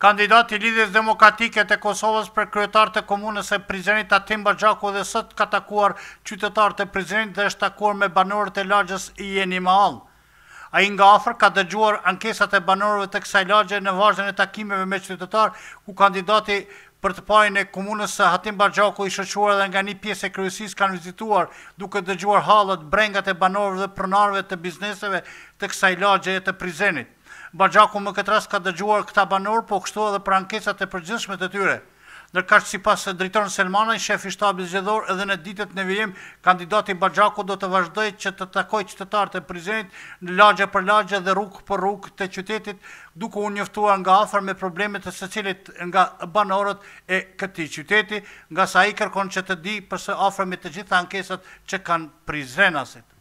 Kandidati i lidhjes demokratike të Kosovës për kryetar të komunës e Prizrenit Tatim Bajaku dhe sot ka takuar qytetar të Prizrenit dhe është takuar me banorët e lagjës i jeni maall. A i nga afer ka dëgjuar ankesat e banorëve të kësaj lagje në vazhën e takimeve me qytetar, ku kandidati për të pajnë e komunës së Hatim Bajaku i shëquar dhe nga një pjesë e kryesis kanë vizituar duke dëgjuar halët, brengat e banorëve dhe prënarve të bizneseve të kësaj lagje e të Prizrenit. Bajaku më këtë rast ka dëgjuar këta banor, po kështu edhe për ankesat e përgjithshme të tyre. Nërkash që si pas e Selmanaj, shef i shtabit zxedhor edhe në ditet në vijim, kandidati Bajaku do të vazhdoj që të takoj qytetarët e prizenit në lagja për lagja dhe rukë për rukë të qytetit, duku unë njëftuar nga afer me problemet e se cilit nga banorët e këti qyteti, nga sa i kërkon që të di përse afer me të gjitha ankesat që kanë prizrenasit.